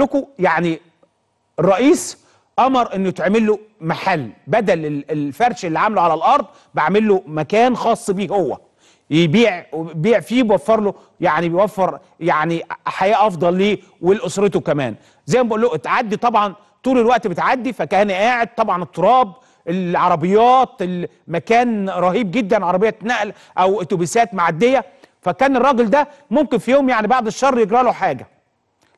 لكم يعني الرئيس امر انه يتعمل له محل بدل الفرش اللي عامله على الارض بعمل له مكان خاص بيه هو يبيع وبيع فيه بيوفر له يعني بيوفر يعني حياه افضل ليه ولاسرته كمان زي ما بقول له اتعدي طبعا طول الوقت بتعدي فكان قاعد طبعا التراب العربيات المكان رهيب جدا عربيه نقل او اتوبيسات معديه فكان الراجل ده ممكن في يوم يعني بعد الشر يجرى له حاجه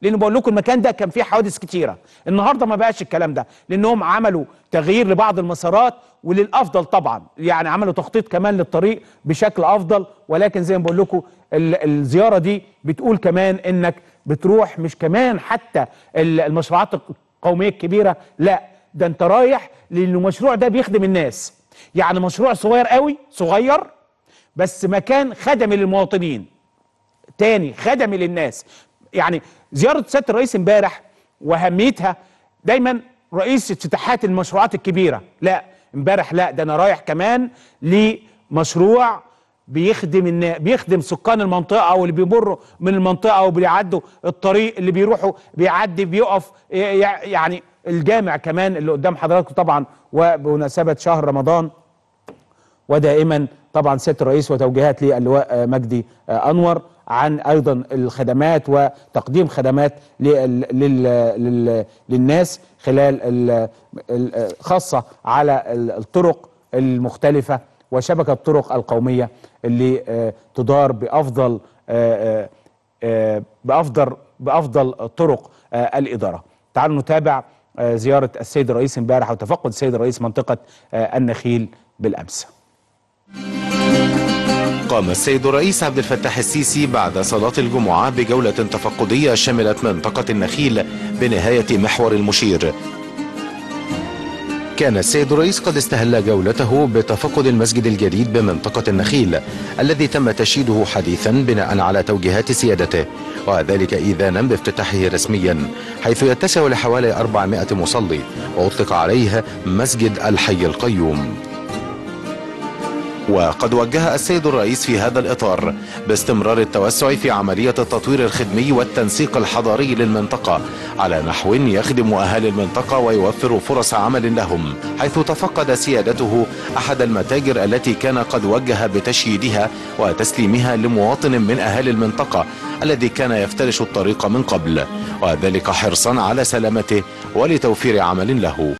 لان بقول لكم المكان ده كان فيه حوادث كتيره النهارده ما بقاش الكلام ده لانهم عملوا تغيير لبعض المسارات وللافضل طبعا يعني عملوا تخطيط كمان للطريق بشكل افضل ولكن زي ما بقول لكم الزياره دي بتقول كمان انك بتروح مش كمان حتى المشروعات القوميه الكبيره لا ده انت رايح لان المشروع ده بيخدم الناس يعني مشروع صغير قوي صغير بس مكان خدمي للمواطنين تاني خدمي للناس يعني زياره سياده الرئيس امبارح واهميتها دايما رئيس افتتاحات المشروعات الكبيره لا امبارح لا ده انا رايح كمان لمشروع بيخدم النا... بيخدم سكان المنطقه واللي بيمروا من المنطقه وبيعدوا الطريق اللي بيروحوا بيعدي بيقف يعني الجامع كمان اللي قدام حضراتكم طبعا وبمناسبه شهر رمضان ودائما طبعا سياده الرئيس وتوجيهات للواء مجدي انور عن ايضا الخدمات وتقديم خدمات للناس خلال خاصه على الطرق المختلفه وشبكه الطرق القوميه اللي آه، تدار بافضل آه، آه، بافضل بافضل طرق الاداره. تعالوا نتابع زياره السيد الرئيس امبارح وتفقد السيد الرئيس منطقه النخيل بالامس. قام السيد الرئيس عبد الفتاح السيسي بعد صلاة الجمعة بجولة تفقدية شملت منطقة النخيل بنهاية محور المشير كان السيد الرئيس قد استهل جولته بتفقد المسجد الجديد بمنطقة النخيل الذي تم تشييده حديثا بناء على توجيهات سيادته وذلك إذانا بافتتاحه رسميا حيث يتسع لحوالي 400 مصلي وأطلق عليه مسجد الحي القيوم وقد وجه السيد الرئيس في هذا الإطار باستمرار التوسع في عملية التطوير الخدمي والتنسيق الحضاري للمنطقة على نحو يخدم أهالي المنطقة ويوفر فرص عمل لهم حيث تفقد سيادته أحد المتاجر التي كان قد وجه بتشييدها وتسليمها لمواطن من أهالي المنطقة الذي كان يفترش الطريق من قبل وذلك حرصا على سلامته ولتوفير عمل له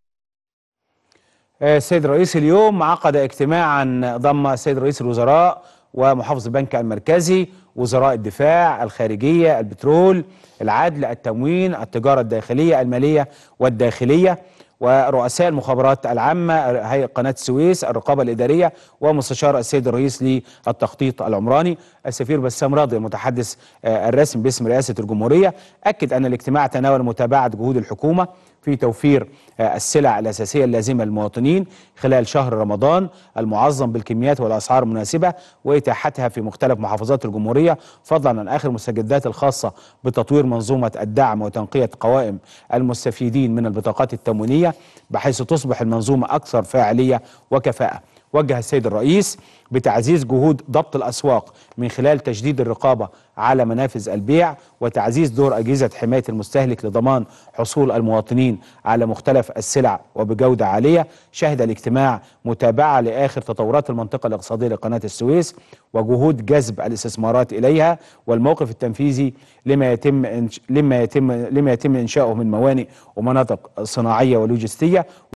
السيد آه، الرئيس اليوم عقد اجتماعا ضم السيد رئيس الوزراء ومحافظ البنك المركزي وزراء الدفاع الخارجية البترول العدل التموين التجارة الداخلية المالية والداخلية ورؤساء المخابرات العامة هيئة قناة السويس الرقابة الإدارية ومستشار السيد الرئيس للتخطيط العمراني السفير بسام راضي المتحدث آه، الرسمي باسم رئاسة الجمهورية أكد أن الاجتماع تناول متابعة جهود الحكومة في توفير آه، السلع الأساسية اللازمة للمواطنين خلال شهر رمضان المعظم بالكميات والأسعار المناسبة وإتاحتها في مختلف محافظات الجمهورية فضلا عن آخر المستجدات الخاصة بتطوير منظومة الدعم وتنقية قوائم المستفيدين من البطاقات التموينية بحيث تصبح المنظومة أكثر فاعلية وكفاءة وجه السيد الرئيس بتعزيز جهود ضبط الأسواق من خلال تشديد الرقابة على منافذ البيع وتعزيز دور أجهزة حماية المستهلك لضمان حصول المواطنين على مختلف السلع وبجودة عالية شهد الاجتماع متابعة لآخر تطورات المنطقة الاقتصادية لقناة السويس وجهود جذب الاستثمارات إليها والموقف التنفيذي لما يتم لما يتم لما يتم إنشاؤه من موانئ ومناطق صناعية ولوجستية